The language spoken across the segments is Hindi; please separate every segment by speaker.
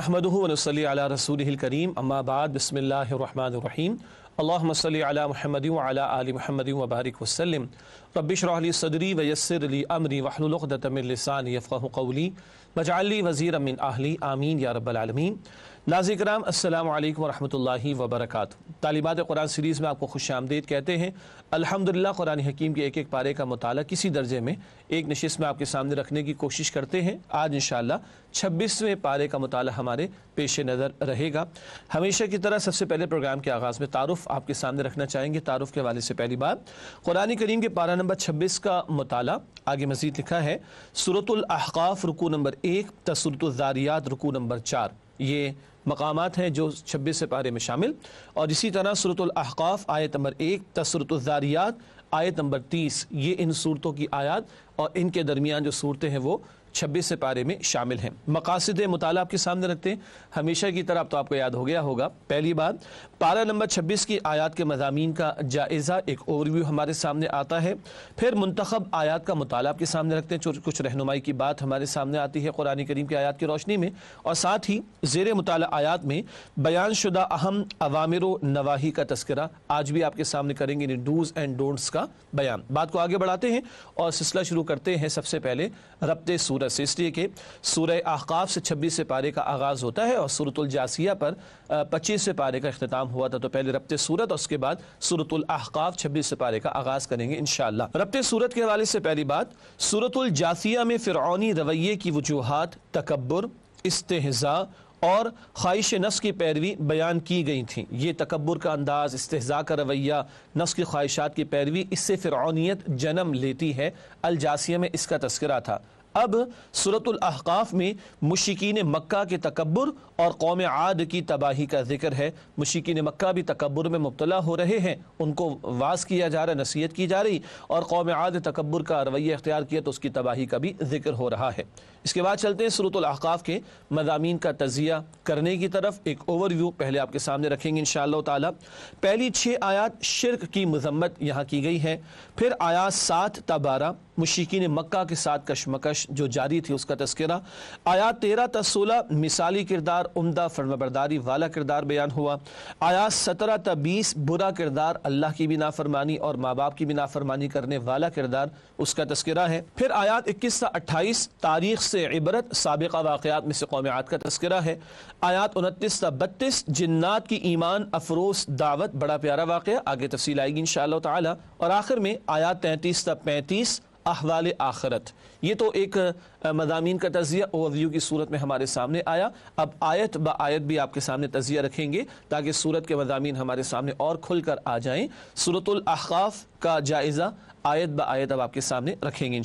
Speaker 1: नहमदली रसूलकरीम अम्माबाद बसमीम अल्लाम अला महमद अली महमद वबारक वसलम रबिशरली सदरी वयसरली अमरी वहलतमिलसान यफ़ा कौली मजाली वज़ी अमिन आहली आमीन या रबालमीन नाजिक्राम असल वरहमल वबरक तालिबात कुरान सीरीज़ में आपको खुश आमदीद कहते हैं अल्हम्दुलिल्लाह कुरान हकीम के एक एक पारे का मताल किसी दर्जे में एक नशस्त में आपके सामने रखने की कोशिश करते हैं आज इन छब्बीसवें पारे का मताल हमारे पेश नज़र रहेगा हमेशा की तरह सबसे पहले प्रोग्राम के आगाज़ में तारफ़ आपके सामने रखना चाहेंगे तारफ़ के हवाले से पहली बात कुरानी करीम के पारा नंबर छब्बीस का मताल आगे मजीद लिखा है सूरतल अहकाफ़ रुकू नंबर एक तसरतुलजारियात रुकू नंबर चार ये मकाम हैं जो छब्बीस पारे में शामिल और इसी तरह सूरतलहकाफ़ आयत नंबर एक तसरतज़ारियात आयत नंबर तीस ये इन सूरतों की आयात और इनके दरमियान जो सूरतें हैं वो छब्बीस पारे में शामिल हैं मकासद मताल आपके सामने रखते हैं हमेशा की तरह अब तो आपको याद हो गया होगा पहली बात पारा नंबर छब्बीस की आयात के मजामी का जायज़ा एक ओवरव्यू हमारे सामने आता है फिर मंतखब आयात का मताल आपके सामने रखते हैं कुछ रहनुमाई की बात हमारे सामने आती है कुरानी करीम की आयात की रोशनी में और साथ ही जेर मताल आयात में बयान शुदा अहम अवामिर नवाही का तस्करा आज भी आपके सामने करेंगे डूज एंड डोंट्स का बयान बात को आगे बढ़ाते हैं और सिलसिला शुरू करते हैं सबसे पहले रबते सूर सूरह से इसलिए कि सूरह आकाफ से छब्बीस से पारे का आगाज़ होता है और सूरतुलजासिया पर पच्चीस से पारे का अख्ताम हुआ था तो पहले रबत सूरत और उसके बाद सूरतुल्हकाफ छब्बीस से पारे का आगाज़ करेंगे इन शाह रबत सूरत के हवाले से पहली बात सूरतुलजासिया में फ़िरौनी रवैये की वजूहत तकबर इस्तेजा और ख्वाहिश नस की पैरवी बयान की गई थी ये तकबर का अंदाज़ इस्तेजा का रवैया नस की ख्वाहिशात की पैरवी इससे फ़िरौनीत जन्म लेती है अलजासिया में इसका तस्करा था अब सूरतलहकाफ़ में मुशिकीन मक्का के तकबर और कौम आद की तबाही का जिक्र है मुशिकीन मक्का भी तकबर में मुबतला हो रहे हैं उनको वास किया जा रहा है नसीहत की जा रही और कौम आद तकबर का रवैया अख्तियार किया तो उसकी तबाही का भी जिक्र हो रहा है इसके बाद चलते हैं सूरतलाहकाफ़ के मजामी का तजिया करने की तरफ एक ओवरव्यू पहले आपके सामने रखेंगे इन शाह पहली छः आयात शिरक की मजम्मत यहाँ की गई है फिर आयात सात तबारा मुशिकिन मक्का के साथ कशमकश जो जारी थी उसका तस्करा आयात तेरह त सोलह मिसाली किरदार उमदा फर्मबरदारी वाला किरदार बयान हुआ आयात सत्रह त बीस बुरा किरदार अल्लाह की भी नाफरमानी और माँ बाप की भी नाफरमानी करने वाला किरदार उसका तस्करा है फिर आयात इक्कीस सा अट्ठाईस तारीख से इबरत सबक़ा वाक़ात में से कौमियात का तस्करा है आयात उनतीस सा बत्तीस जन्नात की ईमान अफरोस दावत बड़ा प्यारा वाक़ आगे तफसील आएगी इन शाह और आखिर में आयात तैंतीस सा पैंतीस अहवाल आखरत ये तो एक मजामी का तजिया ओवरव्यू की सूरत में हमारे सामने आया अब आयत ब आयत भी आपके सामने तजिया रखेंगे ताकि सूरत के मजामी हमारे सामने और खुल कर आ जाएँ सूरतुल का जायज़ा आयत ब आयत अब आपके सामने रखेंगे इन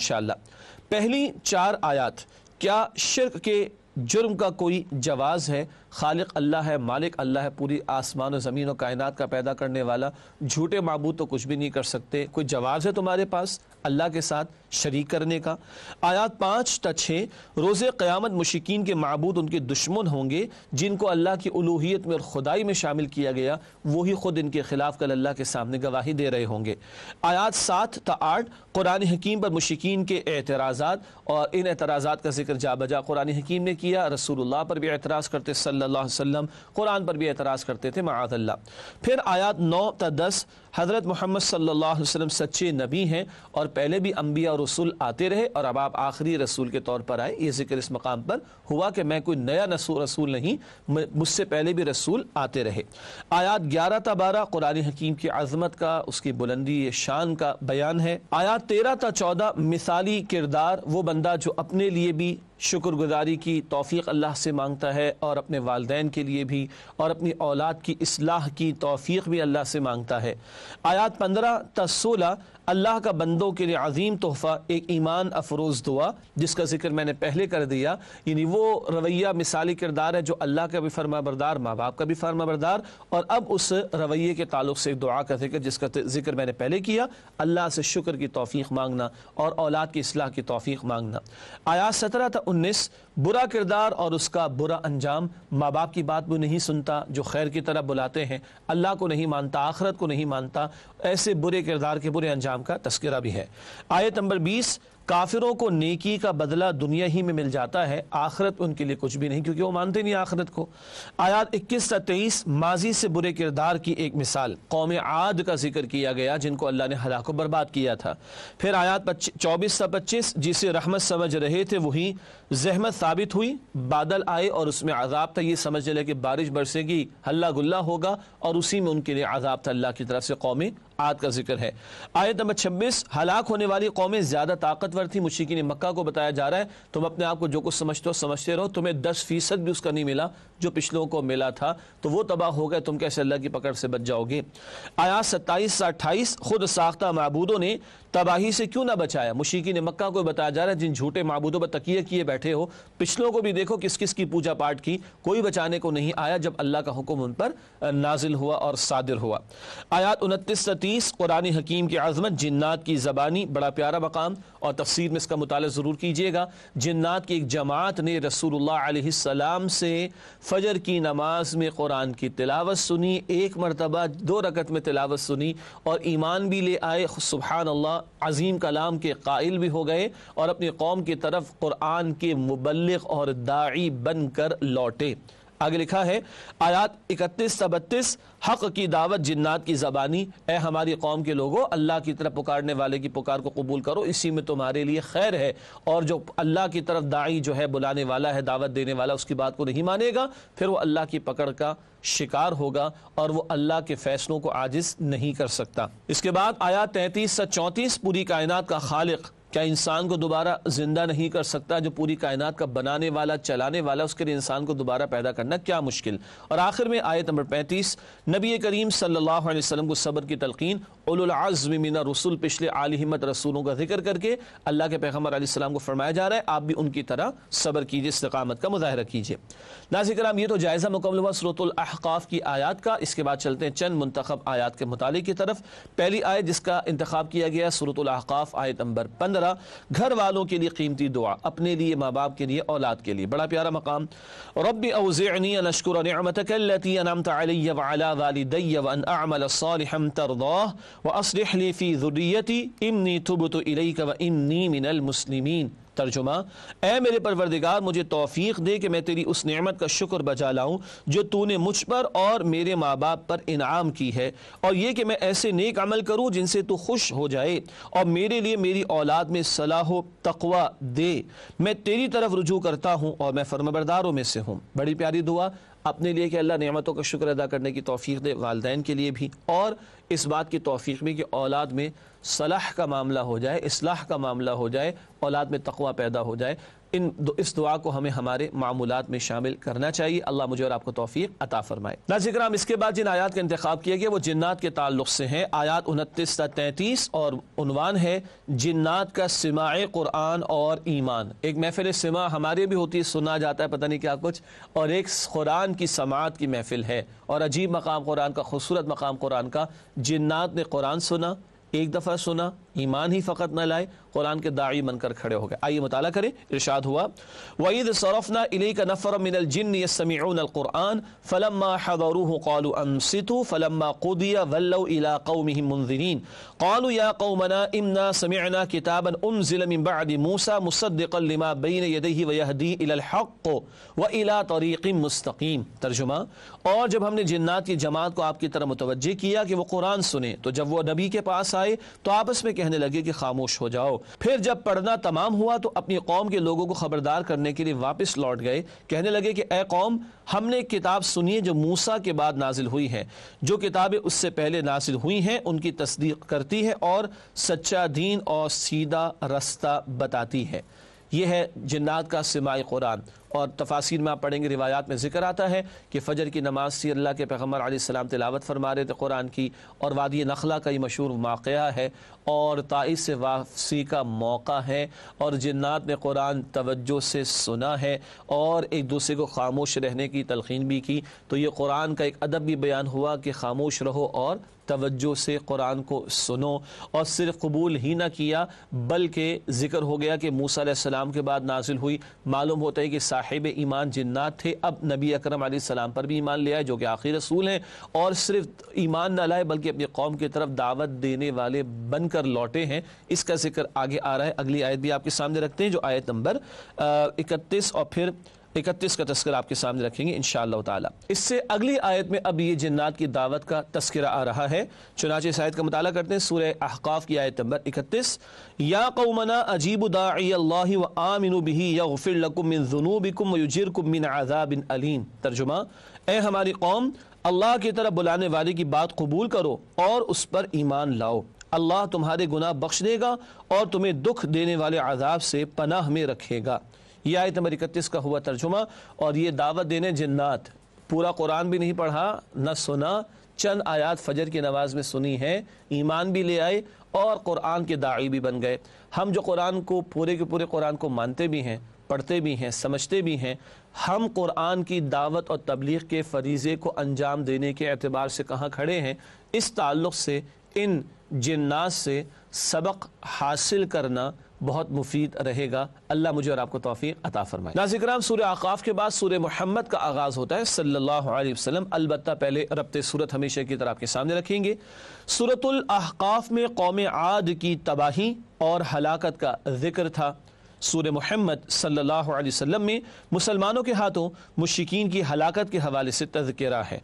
Speaker 1: पहली चार आयात क्या शिरक के जुर्म का कोई जवाज़ है खालिक अल्लाह है मालिक अल्लाह है पूरी आसमान और ज़मीन और कायनात का पैदा करने वाला झूठे मबूद तो कुछ भी नहीं कर सकते कोई जवाब है तुम्हारे पास अल्लाह के साथ शरीक करने का आयात पाँच त छः रोज़ क़्यामत मुशिकीन के मबूद उनके दुश्मन होंगे जिनको अल्लाह की उलूहियत में और खुदाई में शामिल किया गया वही ख़ुद इनके ख़िलाफ़ कल अल्लाह के सामने गवाही दे रहे होंगे आयात सात त आठ कुरान हकीम पर मुशिकीन के एतराज़ा और इन एतराज़ा का जिक्र जा बजा कुरान हकीम ने किया रसूल पर भी एतराज़ करते सल्ला सल्लल्लाहु अलैहि वसल्लम कुरान पर भी एतराज़ करते थे माज़ल्ला फिर आयात नौ त दस हज़रत मोहम्मद सल्लल्लाहु अलैहि वसल्लम सच्चे नबी हैं और पहले भी अम्बिया और रसूल आते रहे और अब आप आखिरी रसूल के तौर पर आए ये जिक्र इस मकाम पर हुआ कि मैं कोई नया रसूल नहीं मुझसे पहले भी रसूल आते रहे आयात ग्यारह बारह कुरान हकीम की आज़मत का उसकी बुलंदी शान का बयान है आयात तेरह ता चौदह मिसाली किरदार वो बंदा जो अपने लिए भी शुक्रगुजारी की तोफ़ी अल्लाह से मांगता है और अपने वालदे के लिए भी और अपनी औलाद की असलाह की तोफ़ी भी अल्लाह से मांगता है आयात पंद्रह तस सोलह अल्लाह का बंदों के लिए अजीम तोहफ़ा एक ईमान अफरोज़ दुआ जिसका जिक्र मैंने पहले कर दिया यानी वो रवैया मिसाली किरदार है जो अल्लाह का भी फर्मा बरदार माँ बाप का भी फर्मा बरदार और अब उस रवैये के ताल्लुक से एक दुआ का जिक्र जिसका जिक्र मैंने पहले किया अल्लाह से शुक्र की तोफ़ी मांगना और औलाद की असलाह की तोफ़ी मांगना आयात सत्रह था उन्नीस बुरा किरदार और उसका बुरा अंजाम माँ बाप की बात भी नहीं सुनता जो खैर की तरफ बुलाते हैं अल्लाह को नहीं मानता आखरत को नहीं मानता ऐसे बुरे किरदार के बुरे अंजाम कराम का तस्करा भी है आयत नंबर बीस काफिरों को नेकी का बदला दुनिया ही में मिल जाता है आखरत उनके लिए कुछ भी नहीं क्योंकि वो मानते नहीं आखरत को आयात 21 से 23 माजी से बुरे किरदार की एक मिसाल कौम आद का जिक्र किया गया जिनको अल्लाह ने हलाक बर्बाद किया था फिर आयात चौबीस से पच्चीस जिसे रहमत समझ रहे थे वही जहमत साबित हुई बादल आए और उसमें आज़ाब था ये समझ ले कि बारिश बरसेगी हल्ला गुल्ला होगा और उसी में उनके लिए आज़ाब था अल्लाह की तरफ से कौम आद का जिक्र है आयत नंबर छब्बीस हलाक होने वाली कौमें ज़्यादा ताकतवर थी मुशिकिन मक्का को बताया जा रहा है तुम अपने आप को जो कुछ समझते हो समझते रहो तुम्हें दस फीसद भी उसका नहीं मिला जो पिछलों को मिला था तो वो तबाह हो गए तुम कैसे अल्लाह की पकड़ से बच जाओगे आयात सत्ताईस से अट्ठाईस खुद साख्ता महबूदों ने तबाही से क्यों ना बचाया मुशिकिन मक्का को बताया जा रहा है जिन झूठे महबूदों पर तकिए किए बैठे हो पिछलों को भी देखो किस किस की पूजा पाठ की कोई बचाने को नहीं आया जब अल्लाह का हुक्म उन पर नाजिल हुआ और सादिर हुआ आयात उनतीस से तीस कुरानी हकीम की आज़मत जिन्नात की ज़बानी बड़ा प्यारा मकाम और तफसीर में इसका मुताल ज़रूर कीजिएगा जिन्नात की एक जमात ने रसूलुल्लाह से फ़जर की नमाज में कुरान की तिलावत सुनी एक मरतबा दो रकत में तिलावत सुनी और ईमान भी ले आए सुबहान अल्लाह अज़ीम कलाम के कायल भी हो गए और अपनी कौम की तरफ कुरान के मुबलक और दाई बनकर लौटे आगे लिखा है आयात इकतीस बत्तीस हक की दावत जिन्नात की ज़बानी ए हमारी कौम के लोगों अल्लाह की तरफ पुकारने वाले की पुकार को कबूल करो इसी में तुम्हारे लिए खैर है और जो अल्लाह की तरफ दाई जो है बुलाने वाला है दावत देने वाला उसकी बात को नहीं मानेगा फिर वो अल्लाह की पकड़ का शिकार होगा और वो अल्लाह के फ़ैसलों को आजिज़ नहीं कर सकता इसके बाद आया तैतीस से चौंतीस पूरी कायनात का खालिक क्या इंसान को दोबारा जिंदा नहीं कर सकता जो पूरी कायनात का बनाने वाला चलाने वाला उसके लिए इंसान को दोबारा पैदा करना क्या मुश्किल और आखिर में आयत नंबर पैंतीस नबी करीम सल्लल्लाहु अलैहि वसल्लम को सब्र की तलकीन उलज़मिन रसूल पिछले आली हिम्मत रसूलों का जिक्र करके अल्लाह के पैगम्बर आसमाम को फरमाया जा रहा है आप भी उनकी तरह सब्र कीजिए इस्तकामत का मुजाहरा कीजिए राम ये तो जायज़ा मुकम्मल हुआ स्रोतलहकाफ़ की आयात का इसके बाद चलते हैं चंद मंतखब आयात के मुताले की तरफ पहली आयत जिसका इंतखब किया गया स्रोतलहकाफ़ आयत नंबर पंद्रह घर वालों के लिए कीमती दुआ अपने लिए माँ बाप के लिए औलाद के लिए बड़ा प्यारा मकाम रब अवज़नी नशकुर तरदा व असलि फ़ी ज़ुरियती इमनी तुब तो इलई व इमनी तर्जुमा ए मेरे परवरदिगार मुझे तोफ़ी दे कि मैं तेरी उस नेमत का शुक्र बचा लाऊँ जो तूने मुझ पर और मेरे माँ बाप पर इनाम की है और ये कि मैं ऐसे नेक अमल करूँ जिनसे तू खुश हो जाए और मेरे लिए मेरी औलाद में सलाह तकवा दे मैं तेरी तरफ रुजू करता हूँ और मैं फर्मबरदारों में से हूँ बड़ी प्यारी दुआ अपने लिए कि अल्लाह नियामतों का शुक्र अदा करने की तोफ़ी दे वालदेन के लिए भी और इस बात की तोफ़ी भी कि औलाद में सलाह का मामला हो जाए इसलाह का मामला हो जाए औलाद में तकवा पैदा हो जाए इन इस दुआ को हमें हमारे मामूलत में शामिल करना चाहिए अल्लाह मुझे और आपको तोफ़ी अता फरमाए नाजिक्राम इसके बाद जिन आयात का इंतखब किया गया वो जिन्नात के ताल्लुक से हैं आयात उनतीस तैंतीस और उनवान है जिन्नात का सिमा कुरान और ईमान एक महफिल सिमा हमारे भी होती है सुना जाता है पता नहीं क्या कुछ और एक कुरान की समात की महफिल है और अजीब मकाम कुरान का खूबसूरत मकाम कुरान का जिन्नात ने कुरान सुना एक दफ़ा सुना ईमान ही फ़कत न लाए कुरान के दाई बनकर खड़े हो गए आइए मताल करें इरशाद हुआ वईद सरफ़ना इली का नफ़र मिनल जिन यसमीक़ुरान फ़लम हदरूक़ालसितु फ़लम क़ुदिया वल्ल इला कौम मुनजरीन कौल या कौमना इमना समना किताबन उम ज़िलमबाद मूसा मुसद्दिकलिमा बैन यदही वहदी इलहक़ व इला तरीक़ मुस्तकीम तर्जुमा और जब हमने जिन्नात की जमात को आपकी तरह मुतवजह किया कि वो कुरान सुने तो जब वो नबी के पास आए तो आपस में कहने लगे कि खामोश हो जाओ फिर जब पढ़ना तमाम हुआ तो अपनी कौम के लोगों को खबरदार करने के लिए वापस लौट गए कहने लगे कि ए कौम हमने किताब सुनी जो मूसा के बाद नाजिल हुई है जो किताबें उससे पहले नाजिल हुई हैं उनकी तस्दीक करती है और सच्चा दीन और सीधा रास्ता बताती है ये है जन्नात का सिमाई कुरान और तफासिर में आप पढ़ेंगे रिवायात में जिक्र आता है कि फ़जर की नमाज सी अल्लाह के पैगम्बर सलाम तिलावत फरमा रहे थे कुरान की और वादी नखला का ये मशहूर वाक़ है और ताइस से वापसी का मौका है और जन्ात ने कुरान तवज्जो से सुना है और एक दूसरे को खामोश रहने की तलखीन भी की तो ये कुरान का एक अदब भी बयान हुआ कि खामोश रहो और तवज्जो से कुरान को सुनो और सिर्फ कबूल ही ना किया बल्कि ज़िक्र हो गया कि मूसा सलाम के बाद नाजिल हुई मालूम होता है कि साहिब ईमान जिन्नात थे अब नबी अकरम सलाम पर भी ईमान ले आए जो कि आखिर रसूल हैं और सिर्फ ईमान ना लाए बल्कि अपनी कौम की तरफ दावत देने वाले बनकर लौटे हैं इसका जिक्र आगे आ रहा है अगली आयत भी आपके सामने रखते हैं जो आयत नंबर इकतीस और फिर इकतीस का तस्कर आपके सामने रखेंगे इन शाह इससे अगली आयत में अब ये जन्नात की दावत का तस्करा आ रहा है चुनाच इस आयत का मताल करते हैं सूर्य अहकाफ़ की आयत नंबर इकतीस या कौमना अजीब व आमिन तर्जुमा ए हमारी कौम अल्लाह की तरफ बुलाने वाले की बात कबूल करो और उस पर ईमान लाओ अल्लाह तुम्हारे गुनाह बख्श देगा और तुम्हें दुख देने वाले आज़ाब से पनाह में रखेगा यह आयत नंबर इकतीस का हुआ तर्जुमा और ये दावत देने जन्नात पूरा कुरान भी नहीं पढ़ा न सुना चंद आयात फजर की नमाज में सुनी है ईमान भी ले आए और कुरान के दाई भी बन गए हम जो कुरान को पूरे के पूरे कुरान को मानते भी हैं पढ़ते भी हैं समझते भी हैं हम कुरान की दावत और तबलीग के फरीज़े को अंजाम देने के अतबार से कहाँ खड़े हैं इस ताल्लुक़ से इन जन्नात से सबक हासिल करना बहुत मुफीद रहेगा अल्लाह मुझे और आपको तोफ़ी अता फरमाए नाजिक्राम सूर्य आकाफ के बाद सूर्य मोहम्मद का आगाज़ होता है सल्लल्लाहु अलैहि वसल्लम अलबत्ता पहले रबत सूरत हमेशा की तरह आपके सामने रखेंगे सूरतुल अहकाफ में कौम आद की तबाही और हलाकत का जिक्र था सूर्य मोहम्मद सल्लल्लाहु अलैहि वसल्लम में मुसलमानों के हाथों मुशिकीन की हलाकत के हवाले से तजकरा है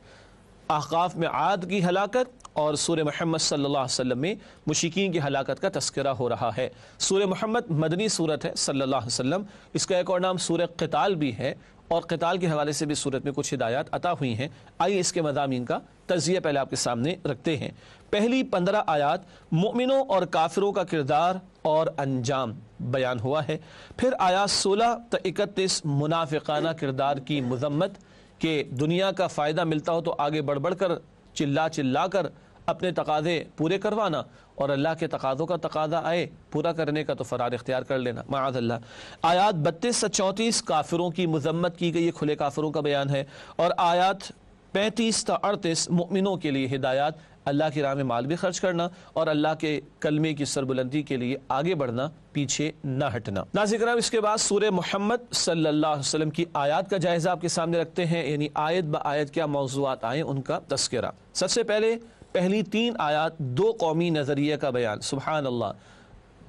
Speaker 1: अहकाफ में आद की हलाकत और सूर महमद सल्ला में मशिकीन की हलाकत का तस्करा हो रहा है सूर महमद मदनी सूरत है सल्ला वसम इसका एक और नाम सूर कताल भी है और कताल के हवाले से भी सूरत में कुछ हिदायत अता हुई हैं आइए इसके मजामी का तजिया पहले आपके सामने रखते हैं पहली पंद्रह आयात मोमिनों और काफिरों का किरदार और अंजाम बयान हुआ है फिर आयात सोलह तो इकतीस मुनाफिकाना किरदार की मजम्मत के दुनिया का फ़ायदा मिलता हो तो आगे बढ़ बढ़ कर चिल्ला चिल्ला कर अपने तकाजे पूरे करवाना और अल्लाह के तकाज़ों का तकाजा आए पूरा करने का तो फ़रार इख्तियार कर लेना माज अल्लाह आयात बत्तीस से चौंतीस काफिरों की मजम्मत की गई खुले काफिरों का बयान है और आयात पैंतीस से अड़तीस मुमिनों के लिए हिदायत अल्लाह की राह में माल भी खर्च करना और अल्लाह के कलमे की सरबुलंदी के लिए आगे बढ़ना पीछे न हटना ना जिक्र इसके बाद सूर्य मोहम्मद सल्लाम की आयत का जायजा आपके सामने रखते हैं यानी आयत ब आयत क्या मौजूद आए उनका तस्करा सबसे पहले पहली तीन आयात दो कौमी नज़रिए का बयान सुबहान अल्लाह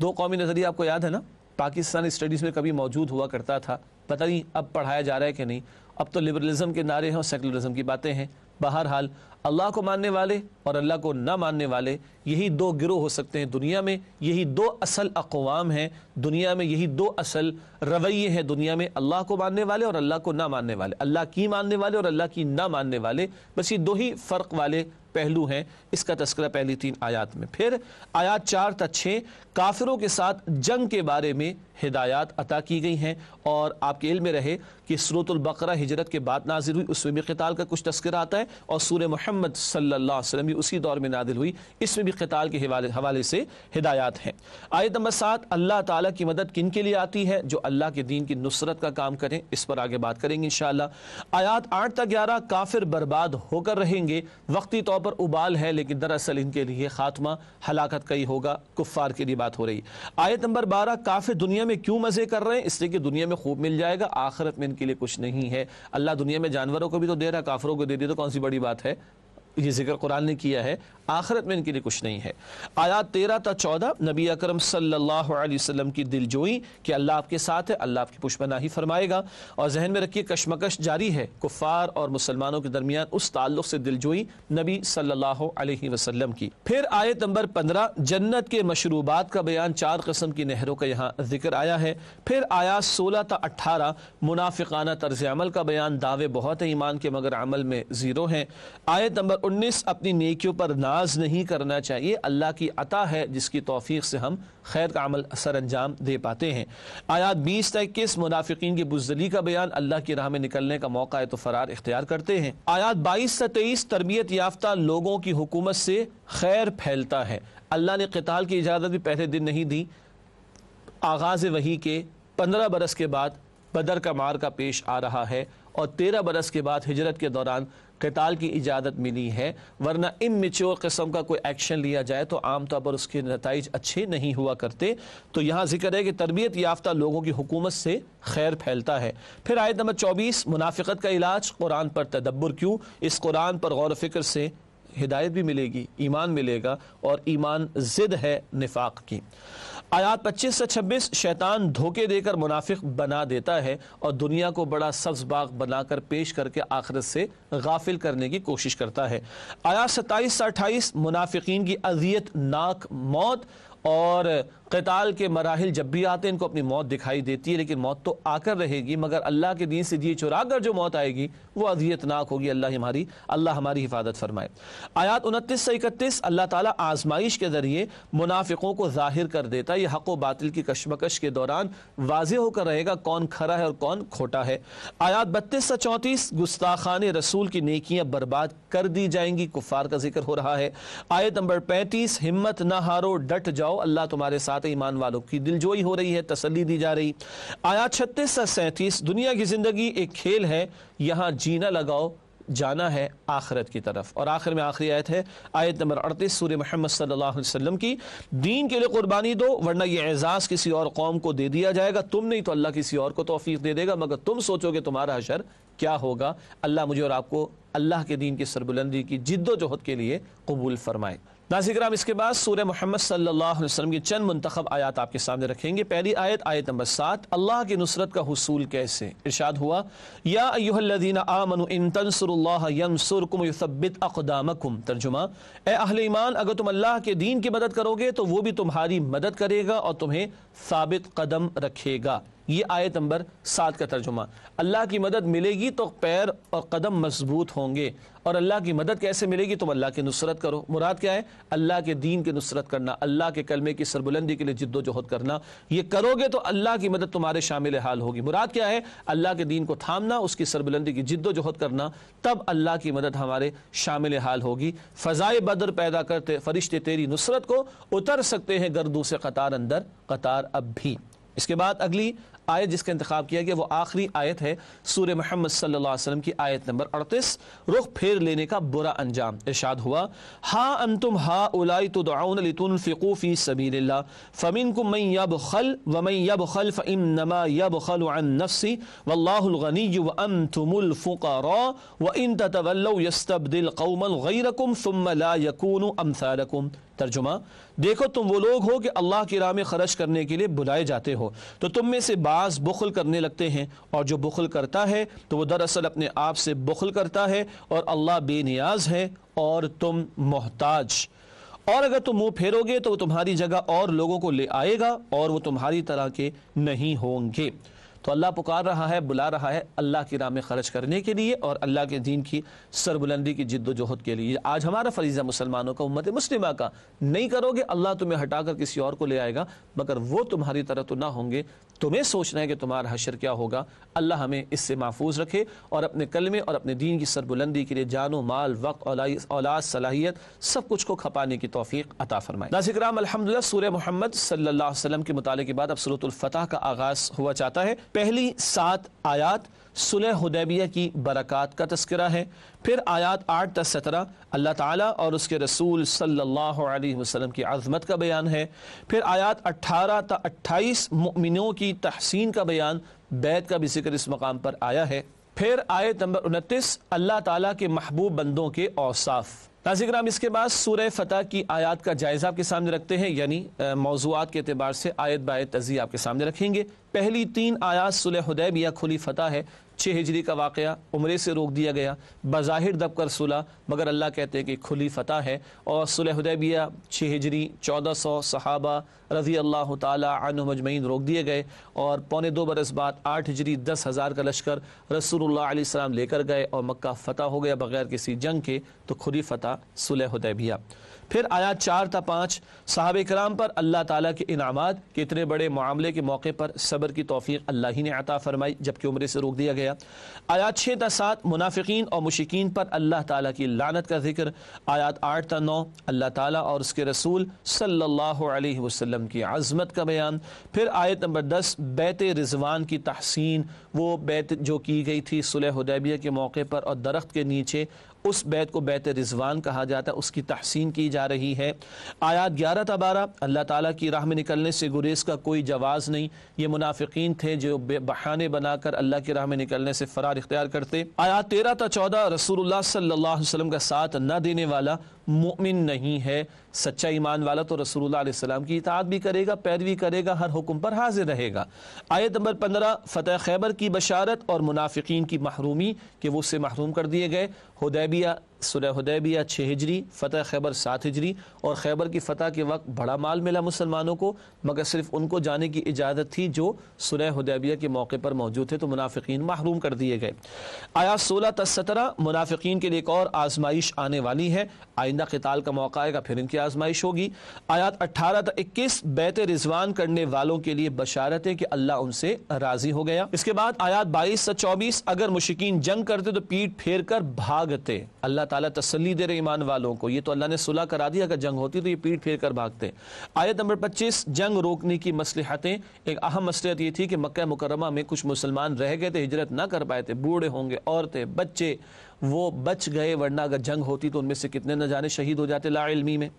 Speaker 1: दो कौमी नज़रिया आपको याद है ना पाकिस्तान स्टडीज़ में कभी मौजूद हुआ करता था पता नहीं अब पढ़ाया जा रहा है कि नहीं अब तो लिबरलिज्म के नारे हैं और सेकुलरिज्म की बातें हैं बहरहाल अल्लाह को मानने वाले और अल्लाह को ना मानने वाले यही दो गिरोह हो सकते हैं दुनिया में यही दो असल अकवाम हैं दुनिया में यही दो असल रवैये हैं दुनिया में अल्लाह को मानने वाले और अल्लाह को ना मानने वाले अल्लाह की मानने वाले और अल्लाह की ना मानने वाले बस ये दो ही फ़र्क वाले पहलू हैं इसका तस्करा पहली तीन आयात में फिर आयात चार तक छः काफिरों के साथ जंग के बारे में हिदायत अता की गई हैं और आपके इल्म में रहे कि सूरतुल्बकरा हिजरत के बाद नाजिल हुई उसमें भी कताल का कुछ तस्कर आता है और सूर महमद सल्ला वसलम भी उसी दौर में नादिल हुई इसमें भी कताल के हवाले हवाले से हिदायत हैं आयत नंबर सात अल्लाह ताली की मदद किन के लिए आती है जो अल्लाह के दीन की नुसरत का काम करें इस पर आगे बात करेंगे इन आयात आठ तक ग्यारह काफिर बर्बाद होकर रहेंगे वक्ती तौर पर उबाल है लेकिन दरअसल इनके लिए खात्मा हलाकत का ही होगा कुफ्फार के लिए बात हो रही आयत नंबर बारह काफिर दुनिया दुनिया में क्यों मज़े कर रहे हैं इसलिए कि दुनिया में खूब मिल जाएगा आखिरत में इनके लिए कुछ नहीं है अल्लाह दुनिया में जानवरों को भी तो दे रहा है काफरों को दे दिया तो कौन सी बड़ी बात है ये जिक्र कुरान ने किया है आखिरत में इनके लिए कुछ नहीं है आयात तेरह था चौदह नबी अकरम सल्लल्लाहु अलैहि वसल्लम की दिलजोई कि अल्लाह आपके साथ है अल्लाह आपकी पुष्पना ही फरमाएगा और जहन में रखिए कश्मकश जारी है कुफ़ार और मुसलमानों के दरमियान उस ताल्लुक से दिल जोई नबी सल्लल्लाहु अलैहि वसल्लम की फिर आयत नंबर पंद्रह जन्नत के मशरूबात का बयान चार कस्म की नहरों का यहाँ जिक्र आया है फिर आयात सोलह था अट्ठारह मुनाफिकाना तर्ज अमल का बयान दावे बहुत है ईमान के मगर अमल में ज़ीरो हैं आयत नंबर 19 अपनी नेकियों पर नाज नहीं करना चाहिए अल्लाह की अता है जिसकी तोफ़ी से हम खैर का अमल सर अंजाम दे पाते हैं आयात बीस तक किस मुनाफिकीन की बुजदली का बयान अल्लाह की राह में निकलने का मौका है तो फ़रार इख्तियार करते हैं आयात बाईस से तेईस तरबियत याफ्ता लोगों की हुकूमत से खैर फैलता है अल्लाह ने कताल की इजाज़त भी पहले दिन नहीं दी आगाज़ वही के पंद्रह बरस के बाद बदर का मार का पेश आ रहा है और तेरह बरस के बाद हिजरत के दौरान कताल की इजाज़त मिली है वरना इम कस्म का कोई एक्शन लिया जाए तो आमतौर पर उसके नतज अच्छे नहीं हुआ करते तो यहाँ जिक्र है कि तरबियत याफ्ता लोगों की हुकूमत से खैर फैलता है फिर आयत नंबर चौबीस मुनाफिकत का इलाज कुरान पर तदब्बर क्यों इस कुरान पर गौर फिक्र से हिदायत भी मिलेगी ईमान मिलेगा और ईमान ज़िद है निफाक की आयात 25 से 26 शैतान धोखे देकर मुनाफिक बना देता है और दुनिया को बड़ा सब्ज बाग बनाकर पेश करके आखिरत से गाफिल करने की कोशिश करता है आयात सत्ताईस से अट्ठाईस मुनाफिकीन की अजियत नाक मौत और कताल के मराहल जब भी आते हैं इनको अपनी मौत दिखाई देती है लेकिन मौत तो आकर रहेगी मगर अल्लाह के दिन से दिए चुरा कर जो मौत आएगी वो अजियतनाक होगी अल्लाह हमारी अल्लाह हमारी हिफाजत फरमाए आयात उनतीस से इकतीस अल्लाह ताला आजमाइश के ज़रिए मुनाफिकों को जाहिर कर देता है यह हक व बातिल की कशमकश के दौरान वाज होकर रहेगा कौन खरा है और कौन खोटा है आयात बत्तीस से चौंतीस गुस्ताखान रसूल की नेकियाँ बर्बाद कर दी जाएंगी कुफार का जिक्र हो रहा है आयत नंबर पैंतीस हिम्मत ना हारो डट जाओ अल्लाह तुम्हारे साथ साथ ईमान वालों की दिलजोई हो रही है तसली दी जा रही आया छत्तीस से सैंतीस दुनिया की ज़िंदगी एक खेल है यहाँ जीना लगाओ जाना है आखिरत की तरफ और आखिर में आखिरी आयत है आयत नंबर अड़तीस सूर्य मोहम्मद सल्लाम की दीन के लिए कुर्बानी दो वरना यह एजाज़ किसी और कौम को दे दिया जाएगा तुम नहीं तो अल्लाह किसी और को तोफीक दे देगा मगर तुम सोचोगे तुम्हारा हशर क्या होगा अल्लाह मुझे और आपको अल्लाह के दीन की सरबुलंदी की जिद्दोजहद के लिए कबूल फरमाएगा नाजिक्राम इसके बाद सूर मोहम्मद सल्लाम की चंद मंतखब आयात आपके सामने रखेंगे पहली आयत आयत नंबर सात अल्लाह की नुसरत का हसूल कैसे इर्शाद हुआ या अयुहल्लदीन तर्जुमा ए ईमान अगर तुम अल्लाह के दीन की मदद करोगे तो वो भी तुम्हारी मदद करेगा और तुम्हें साबित कदम रखेगा ये आयत नंबर सात का तर्जुमा अल्लाह की मदद मिलेगी तो पैर और कदम मजबूत होंगे और अल्लाह की मदद कैसे मिलेगी तुम तो अल्लाह की नुसरत करो मुराद क्या है अल्लाह के दीन की नुसरत करना अल्लाह के कलमे की सरबुलंदी के लिए जिद्दोजहद करना ये करोगे तो अल्लाह की मदद तुम्हारे शामिल हाल होगी मुराद क्या है अल्लाह के दीन को थामना उसकी सरबुलंदी की जिद्दोजहद करना तब अल्लाह की मदद हमारे शामिल हाल होगी फ़जाए बदर पैदा करते फरिश्ते तेरी नुसरत को उतर सकते हैं गर्दू से कतार अंदर कतार अब भी इसके बाद अगली आयत जिसका इंतखा किया गया वो आखिरी आयत है सूर महमद सल्लाम की आयत नंबर अड़तीस रुख फेर लेने का बुरा अंजाम इर्शाद हुआ हा अन तुम हा उलाई तो दाउनफ़िकूफ़ी सबी फ़मिन को मई यब खल व मई यब खल फ़म नमा यब खल वन नफसी वल्लागनी व अन व इन तवल्ल यस्तबदिल कौमल गैरकुम फ़ुम ला यकून रकुम तर्जुमा देखो तुम वो लोग हो कि अल्लाह की राह में खर्च करने के लिए बुलाए जाते हो तो तुम में से बाज़ बुखल करने लगते हैं और जो बुखल करता है तो वो दरअसल अपने आप से बुखल करता है और अल्लाह बेनियाज है और तुम मोहताज और अगर तुम मुंह फेरोगे तो वो तुम्हारी जगह और लोगों को ले आएगा और वो तुम्हारी तरह के नहीं होंगे तो अल्लाह पुकार रहा है बुला रहा है अल्लाह की राह में खर्च करने के लिए और अल्लाह के दीन की सरबुलंदी की जिद्दोजहद के लिए आज हमारा फरीज़ा मुसलमानों का उम्मत मुस्लिमा का नहीं करोगे अल्लाह तुम्हें हटा कर किसी और को ले आएगा मगर वो तुम्हारी तरह तो ना होंगे तुम्हें सोचना है कि तुम्हारा हशर क्या होगा अल्लाह हमें इससे महफूज रखे और अपने कलमे और अपने दीन की सरबुलंदी के लिए जानो माल वक्त औलाद सलाहियत सब कुछ को खपाने की तोफ़ी अता फरमाए नाजिक्राम अलहमदिल्ला सूर्य मोहम्मद सल्ला वसल्लम के मुताले के बाद अब सूरतुल्फ़तः का आगाज़ हुआ चाहता है पहली सात आयात सुलह हुदैबिया की बरक़ात का तस्करा है फिर आयात आठ दस सत्रह अल्लाह ताला और उसके रसूल सल्लल्लाहु अलैहि वसल्लम की आज़मत का बयान है फिर आयात अट्ठारह त अट्ठाईस ममिनों की तहसीन का बयान बैत का भी जिक्र इस मकाम पर आया है फिर आयत नंबर उनतीस अल्लाह ताला के महबूब बंदों के औसाफ़ नाजिक राम इसके बाद सूर्य फ़तह की आयात का जायज़ा आपके सामने रखते हैं यानी मौजूद के अतबार से आयत बाय तजी आपके सामने रखेंगे पहली तीन आयात सुलह हदैबिया खुली फ़तह है छः हिजरी का वाक़ उम्र से रोक दिया गया बज़ाहिर दबकर सुलह मगर अल्लाह कहते हैं कि खुली फ़तह है और सुलहदैबिया छः हिजरी चौदह सौ सहाबा रज़ी अल्लाह तन मजमैन रोक दिए गए और पौने दो बरस बाद आठ हिजरी दस हज़ार का लश्कर रसूल लेकर गए और मक्का फ़तह हो गया बग़ैर किसी जंग के तो खुली फ़तह सुलहदैबिया फिर आया चार था पाँच साहब कराम पर अल्लाह ताली के इनाम के इतने बड़े मामले के मौके पर सब्र की तोफ़ी अल्लाह ही ने अता फरमाई जबकि उम्र से रोक दिया गया आयात छः था सात मुनाफिकीन और मुशिकीन पर अल्लाह ताली की लानत का जिक्र आयात आठ था नौ अल्लाह ताली और उसके रसूल सल्ला अलैहि की आज़मत का बयान फिर आयत नंबर दस बैत रिजवान की तहसीन वो बैत जो की गई थी सुलह उदैबिया के मौके पर और दरख्त के नीचे उस बैत को बैत रिजवान कहा जाता है उसकी तहसीन की जा रही है आयात ग्यारह तबारा अल्लाह ताला की राह में निकलने से गुरेज का कोई जवाज़ नहीं ये मुनाफिकीन थे जो बहाने बनाकर अल्लाह की राह में निकलने से फ़रार इख्तियार करते आयात तेरह था चौदह रसूल सल्लाम का साथ न देने वाला मुमिन नहीं है सच्चा ईमान वाला तो रसूलुल्लाह रसोल्लाम की इतात भी करेगा पैरवी करेगा हर हुक्म पर हाजिर रहेगा आयत नंबर पंद्रह फतेह खैबर की बशारत और मुनाफिकीन की महरूमी कि वो उससे महरूम कर दिए गए हदैबिया सुलह हदैबिया छः हिजरी फ़तह खैबर सात हिजरी और खैबर की फ़तह के वक्त बड़ा माल मिला मुसलमानों को मगर सिर्फ उनको जाने की इजाज़त थी जो सुलह हदैबिया के मौके पर मौजूद थे तो मुनाफिकीन महरूम कर दिए गए आया सोलह तसतरह मुनाफिकीन के लिए एक और आजमाइश आने वाली है आइंदा कताल का मौका आएगा फिर इनकी आजमाइश होगी आयात अट्ठारह त इक्कीस बैत रिजवान करने वालों के लिए बशारत है कि अल्लाह उनसे राज़ी हो गया इसके बाद आयात बाईस से चौबीस अगर मुशिकीन जंग करते तो पीठ फेर कर भागते अल्लाह ताला तसली दे रहे ईमान वालों को ये तो अल्लाह ने सुलह करा दिया अगर जंग होती तो ये पीठ फेर कर भागते आयत नंबर पच्चीस जंग रोकने की मसलहतें एक अहम मसलहत ये थी कि मक्का मुकरमा में कुछ मुसलमान रह गए थे हिजरत ना कर पाए थे बूढ़े होंगे औरतें बच्चे वो बच गए वरना अगर जंग होती तो उनमें से कितने न जाने शहीद हो जाते लाइलमी में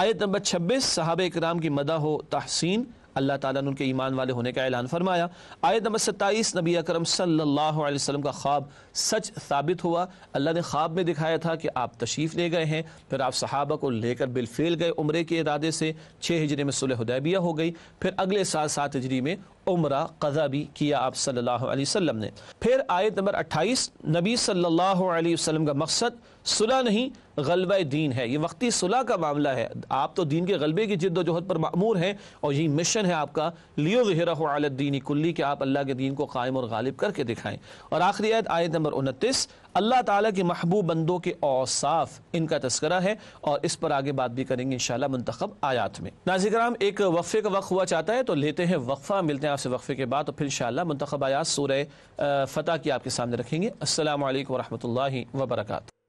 Speaker 1: आयत नंबर छब्बीस साहब कराम की मदा हो तहसीन अल्लाह ताला ने उनके ईमान वाले होने का ऐलान फरमाया आयत नंबर सत्ताईस नबी अकरम सल्लल्लाहु अलैहि वसल्लम का ख्वाब सच साबित हुआ अल्लाह ने ख्वाब में दिखाया था कि आप तशरीफ़ ले गए हैं फिर आप सहाबा को लेकर बिलफेल गए उम्र के इरादे से छः हिजरी में सुलह हुदैबिया हो गई फिर अगले साल सात हिजरी में उम्र कदा भी किया आप सल्लल्लाहु अलैहि वसल्लम ने फिर आयत नंबर 28 नबी सल्लल्लाहु अलैहि वसल्लम का मकसद सुलह नहीं गलबा दीन है ये वक्ती सुलह का मामला है आप तो दीन के गलबे की जहद पर मामूर हैं और यही मिशन है आपका लियो ज़हरा दीन कुल्ली के आप अल्लाह के दीन को कायम और गालिब करके दिखाएं और आखिरी आयत आयत नंबर उनतीस अल्लाह ताला के महबूब बंदों के औसाफ इनका तस्करा है और इस पर आगे बात भी करेंगे इंशाल्लाह मंतखब आयात में नाजिक्राम एक वक्फे का वक्त हुआ चाहता है तो लेते हैं वक्फा मिलते हैं आपसे वक्फे के बाद तो फिर इंशाल्लाह मंतखब आयात सूरह फ़तह की आपके सामने रखेंगे अस्सलाम वालेकुम रहमतुल्लाहि व बरकातहू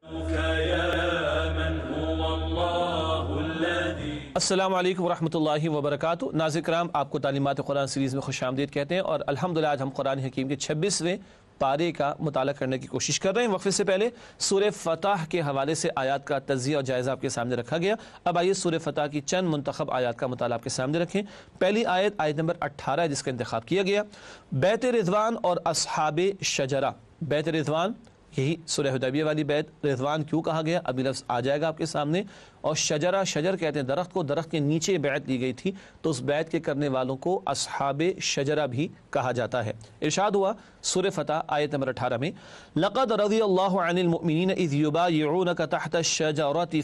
Speaker 1: असलम वरहमल वबरक नाजिक राम आपको तालीमत कुरान सीरीज़ में खुश आमदीद कहते हैं और अलहमदिल्ला आज हम कुरान हकीम के छब्बीसवें पारे का मुताल करने की कोशिश कर रहे हैं वक्फे से पहले सूर्य फतह के हवाले से आयात का तजिया और जायज़ा आपके सामने रखा गया अब आइए सूर्य फतह की चंद मंतखब आयात का मुताल आपके सामने रखें पहली आयत आयत नंबर अट्ठारह जिसका इंतख्या किया गया बैत रिजवान और असहाब शजरा बैत रिजवान यही सुलहदबिया वाली बैत रिजवान क्यों कहा गया अभी लफ्ज़ आ जाएगा आपके सामने और शजरा शजर कहते हैं दरख्त को दरख्त के नीचे बैत ली गई थी तो उस बैत के करने वालों को असहाब शजरा भी कहा जाता है इर्शाद हुआ सुर फ़तः आयत नंबर अठारह में लक़द रजी अल्लामिन इज़युबायून का तहत शजरत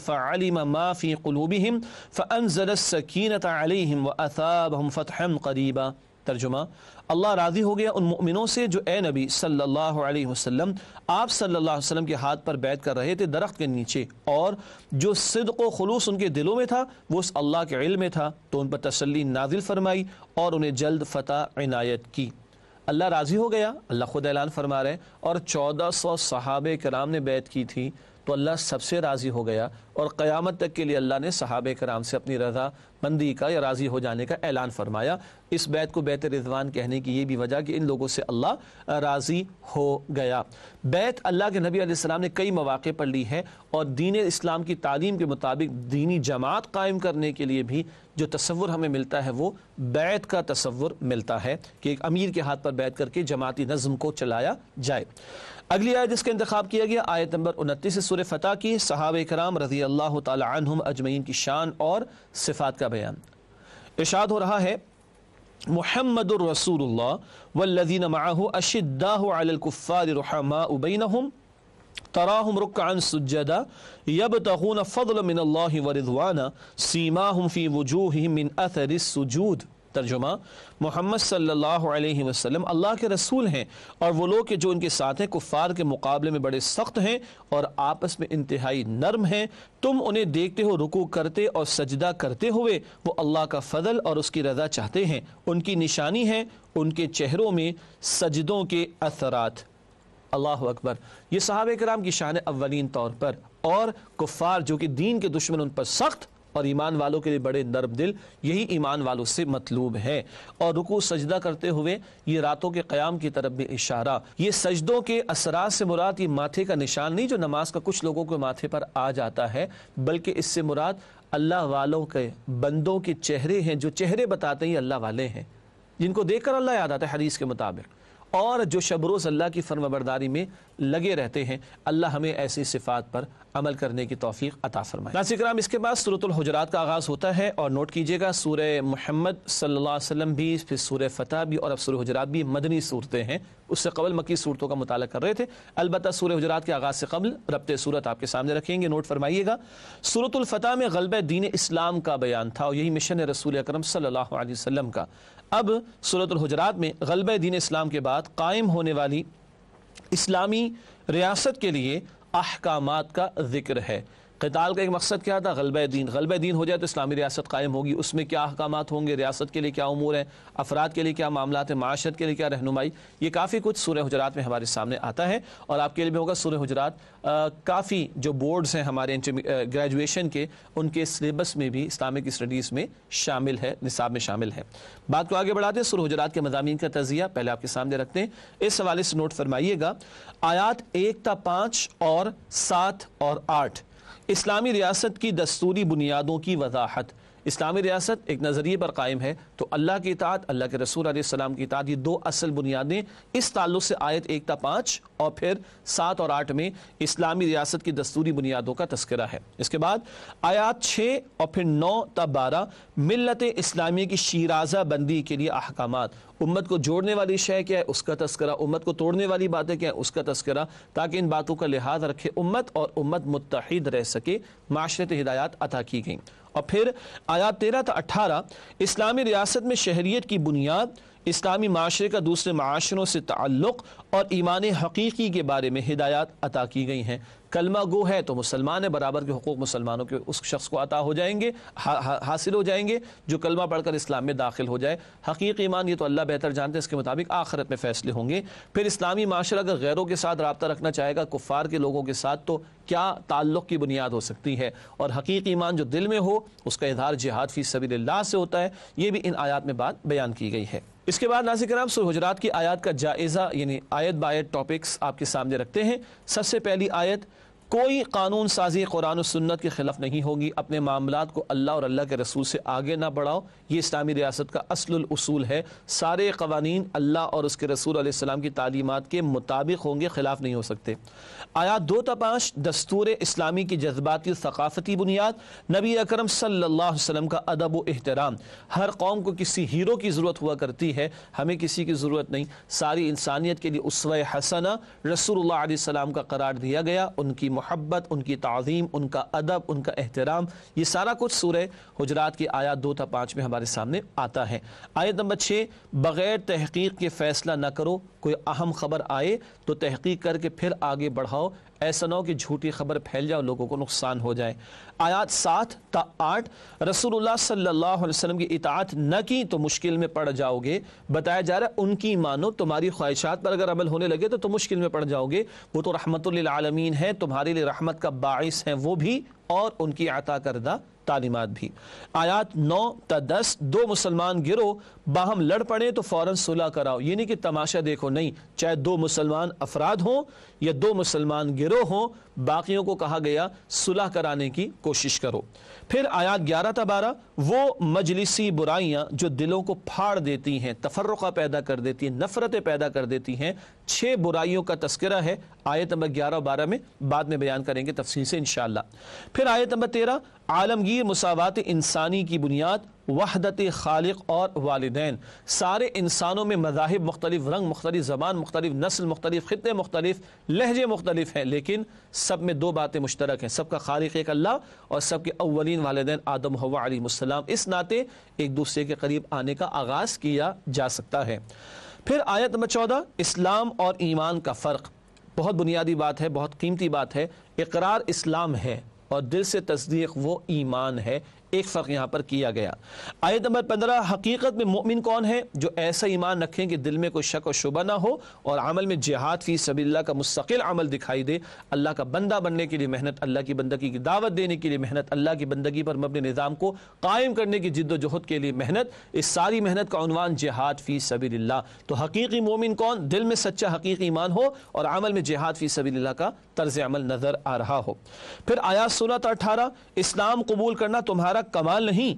Speaker 1: व असाबहम फ़तहम करीबा तर्जुमा अल्लाह राज़ी हो गया उन मोमिनों से जो ए नबी सल्लल्लाहु अलैहि वसल्लम आप सल्लल्लाहु अलैहि वसल्लम के हाथ पर बैठ कर रहे थे दरख्त के नीचे और जो सिद्क व खलूस उनके दिलों में था वो उस अल्लाह के इल में था तो उन पर तसली नाजिल फरमाई और उन्हें जल्द फ़तह इनायत की अल्लाह राज़ी हो गया अल्लाह खुद ऐलान फरमा रहे और चौदह सौ सहाब कराम ने बैत की थी तो अल्लाह सबसे राज़ी हो गया और क़यामत तक के लिए अल्लाह ने सहाब कराम से अपनी रजा बंदी का या राज़ी हो जाने का ऐलान फरमाया इस बैत को बैत रिजवान कहने की ये भी वजह कि इन लोगों से अल्लाह राज़ी हो गया बैत अल्लाह के नबी आसमाम ने कई मौाक़े पर ली है और दीन इस्लाम की तालीम के मुताबिक दीनी जमात कायम करने के लिए भी जो तस्वुर हमें मिलता है वो बैत का तस्वुर मिलता है कि एक अमीर के हाथ पर बैत करके जमाती नज़म को चलाया जाए अगली आयत जिसका इंतखब किया गया आयत नंबर उनतीस से फतः फ़तह की सहाब कराम रजी अल्लाह तुम अजमैन की शान और सिफात का बयान इशाद हो रहा है मोहम्मद रसूल वल्लिन माह अशिद्दाफ़ारहमा उबैनहम तराहम रुकान सुजदा यब तहून फ़ल मिन व रिजवाना सीमा हम फ़ी वजूह मिन असर सुजूद तर्जुमा मोहम्मद सल्लल्लाहु अलैहि वसल्लम अल्लाह के रसूल हैं और वो लोग जो उनके साथ हैं कुफ़ार के मुकाबले में बड़े सख्त हैं और आपस में इंतहाई नरम हैं तुम उन्हें देखते हो रुकू करते और सजदा करते हुए वो अल्लाह का फ़जल और उसकी रज़ा चाहते हैं उनकी निशानी है उनके चेहरों में सजदों के असरात अल्लाह अकबर ये साहब कराम की शान अवलिन तौर पर और कुफ़ार जो कि दीन के दुश्मन उन पर सख्त और ईमान वालों के लिए बड़े नरम दिल यही ईमान वालों से मतलूब है और रुकू सजदा करते हुए ये रातों के क़्याम की तरफ भी इशारा ये सजदों के असरा से मुराद ये माथे का निशान नहीं जो नमाज का कुछ लोगों के माथे पर आ जाता है बल्कि इससे मुराद अल्लाह वालों के बंदों के चेहरे हैं जो चेहरे बताते ही अल्लाह वाले हैं जिनको देखकर अल्लाह याद आता है हदीस के मुताबिक और जो शब रोज़ अल्लाह की फर्माबरदारी में लगे रहते हैं अल्लाह हमें ऐसी सिफात पर अमल करने की तोफ़ी अता फ़रमाए नासिक्राम इसके बाद सूरतलहजरात का आगाज़ होता है और नोट कीजिएगा सूर महमद सल्ला भी फिर सूर फ़तह भी और अब सूर हजरात भी मदनी सूरतें हैं उससे कबल मकी सूरतों का मुताल कर रहे थे अलबत् सूर हजरात के आगाज़ से कबल रबत सूरत आपके सामने रखेंगे नोट फरमाइएगा सूरतलफ़तह में गलब दीन इस्लाम का बयान था और यही मिशन रसूल अक्रम सल्ला वसम का अब सूरत हजरात में गलब दीन इस्लाम के बाद कायम होने वाली इस्लामी रियासत के लिए अहकाम का जिक्र है कताल का एक मकसद क्या था गलब दीन गलब दीन हो जाए तो इस्लामी रियासत कायम होगी उसमें क्या अहकाम होंगे रियासत के लिए क्या अमूर हैं अफराद के लिए क्या मामला हैं माशरत के लिए क्या रहनुमाई ये काफ़ी कुछ सूर्य हजरात में हमारे सामने आता है और आपके लिए भी होगा सूर्य हजरात काफ़ी जो बोर्ड्स हैं हमारे ग्रेजुएशन के उनके सिलेबस में भी इस्लामिक स्टडीज़ में शामिल है निसाब में शामिल है बात को आगे बढ़ाते हैं सूर्य हजरात के मजामी का तजिया पहले आपके सामने रखते हैं इस हवाले से नोट फरमाइएगा आयात एक था पाँच और सात और आठ इस्लामी रियासत की दस्तूरी बुनियादों की वजाहत इस्लामी रियासत एक नज़रिए पर कायम है तो अल्लाह की इतात अल्लाह के रसूल आसमाम की इतात ये दो असल बुनियादें इस ताल्लुक से आयत एक था पाँच और फिर सात और आठ में इस्लामी रियासत की दस्तूरी बुनियादों का तस्करा है इसके बाद आयात छः और फिर नौ ता बारह मिलत इस्लामी की शराजा बंदी के लिए अहकाम उम्मत को जोड़ने वाली शय क्या है उसका तस्करा उम्मत को तोड़ने वाली बातें क्या है उसका तस्करा ताकि इन बातों का लिहाज रखे उम्मत और उम्मत मुतहद रह सके माशरत हिदायत अता की गई और फिर आया तेरह था तो अट्ठारह इस्लामी रियासत में शहरीत की बुनियाद इस्लामी माशरे का दूसरे माशरों से ताल्लुक़ और ईमान हकीकी के बारे में हिदायत अता की गई हैं कलमा गो है तो मुसलमान है बराबर के हकूक़ मुसलमानों के उस शख्स को अता हो जाएंगे हा, हा, हासिल हो जाएंगे जो कलमा पढ़कर इस्लाम में दाखिल हो जाए हकीक ईमान ये तो अल्लाह बेहतर जानते हैं इसके मुताबिक आखिरत में फ़ैसले होंगे फिर इस्लामी माशरा अगर गैरों के साथ रबता रखना चाहेगा कुफ़ार के लोगों के साथ तो क्या ताल्लुक़ की बुनियाद हो सकती है और हकीक ईमान जो दिल में हो उसका इधार जिहाद फ़ी सबी से होता है ये भी इन आयात में बात बयान की गई है इसके बाद नाजिक नाम सुर हजरात की आयत का जायज़ा यानी आयत बायत टॉपिक्स आपके सामने रखते हैं सबसे पहली आयत कोई कानून साजी कुरान सुन्नत के ख़िलाफ़ नहीं होगी अपने मामला को अल्लाह और अल्लाह के रसूल से आगे ना बढ़ाओ ये इस्लामी रियासत का असल असूल है सारे कवानीन अल्लाह और उसके रसूल सलाम की तालीमत के मुताबिक होंगे ख़िलाफ़ नहीं हो सकते आया दो तपाश दस्तूर इस्लामी की जज्बाती सकाफती बुनियाद नबी अक्रम सल्लाम का अदब व अहतराम हर कौम को किसी हीरो की ज़रूरत हुआ करती है हमें किसी की ज़रूरत नहीं सारी इंसानियत के लिए उसव हसना रसूल सलाम का करार दिया गया उनकी मोहब्बत उनकी तज़ीम उनका अदब उनका एहतराम ये सारा कुछ सूर्य हजरात की आयात दो था पाँच में हमारे सामने आता है आयत नंबर छः बग़ैर तहकीक के फ़ैसला न करो कोई अहम ख़बर आए तो तहकीक करके फिर आगे बढ़ाओ ऐसा ना हो कि झूठी खबर फैल जाए और लोगों को नुकसान हो जाए आयात सात ता आठ रसूलुल्लाह सल्लल्लाहु अलैहि वसल्लम की इतात न की तो मुश्किल में पड़ जाओगे बताया जा रहा है उनकी मानो तुम्हारी ख्वाहिशात पर अगर अमल होने लगे तो तुम मुश्किल में पड़ जाओगे वो तो रहमत आलमीन है तुम्हारे लिए रहमत का बास है वो भी और उनकी आता करदा तालीमत भी आयात नौ त दस दो मुसलमान गिरो बाहम लड़ पड़े तो फौरन सुलह कराओ यानी कि तमाशा देखो नहीं चाहे दो मुसलमान अफराद हों या दो मुसलमान गिरोह हों बाकियों को कहा गया सुलह कराने की कोशिश करो फिर आयात ग्यारह तबारह वो मजलिसी बुराइयाँ जो दिलों को फाड़ देती हैं तफरक़ा पैदा कर देती हैं नफ़रतें पैदा कर देती हैं छः बुराइयों का तस्करा है आयत नंबर ग्यारह और बारह में बाद में बयान करेंगे तफसी से इन फिर आयत नंबर तेरह आलमगीर मसावत इंसानी की बुनियाद वहदत खालिक और वालदेन सारे इंसानों में मजाहब मुख्तलिफ रंग मुख्तलिफ ज़बान मुख्तलिफ नस्ल मुख्तलिफ खत्े मुख्तलिफ लहजे मुख्तलिफ हैं लेकिन सब में दो बातें मुश्तरक हैं सबका खालिक एक अल्लाह और सबके अवलिन वालदेन आदम हवाम इस नाते एक दूसरे के करीब आने का आगाज़ किया जा सकता है फिर आयत नंबर चौदह इस्लाम और ईमान का फ़र्क़ बहुत बुनियादी बात है बहुत कीमती बात है इकरार इस्लाम है और दिल से तस्दीक वो ईमान है एक फ़र्क यहां पर किया गया आयत नंबर पंद्रह हकीकत में मोमिन कौन है जो ऐसा ईमान रखें कि दिल में कोई शक और शुबा ना हो और अमल में जिहाद फ़ी सबील्ला का मुस्तकिल अमल दिखाई दे अल्लाह का बंदा बनने के लिए मेहनत अल्लाह की बंदगी की दावत देने के लिए मेहनत अल्लाह की बंदगी पर मबन निज़ाम को कायम करने की जिद्दोजहद के लिए मेहनत इस सारी मेहनत का अनवान जिहाद फ़ी सबील्ला तो हकीकी मोमिन कौन दिल में सच्चा हकीकी ईमान हो और अमल में जिहाद फ़ी सबील्ला का तर्ज अमल नज़र आ रहा हो फिर आया सोलह अठारह इस्लाम कबूल करना तुम्हारा कमाल नहीं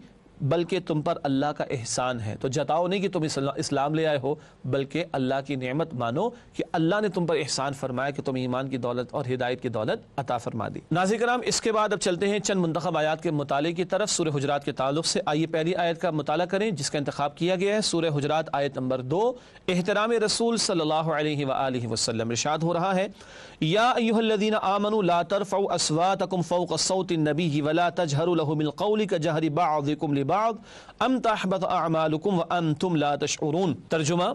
Speaker 1: बल्कि तुम पर अल्लाह का एहसान है तो जताओ नहीं कि तुम इस्लाम ले आए हो बल्कि अल्लाह की नेमत मानो कि अल्लाह ने तुम पर एहसान फरमाया कि तुम ईमान की दौलत और हिदायत की दौलत अता फरमा दी नाजी कराम इसके बाद अब चलते हैं चंद मंतखब आयात के मताले की तरफ सूर्य हजरात के ताल्लुक से आइए पहली आयत का मताल करें जिसका इंतखब किया गया है सूर्य हजरात आयत नंबर दो एहतराम रसूल सल्लाम वसलम हो रहा है यादीन आमन तरफ़ असवा तकम नबी तजहर जहरी बाकुम लिबा बाद अम तहबत अमालकुम व अम तुम ला तशरून तर्जुमा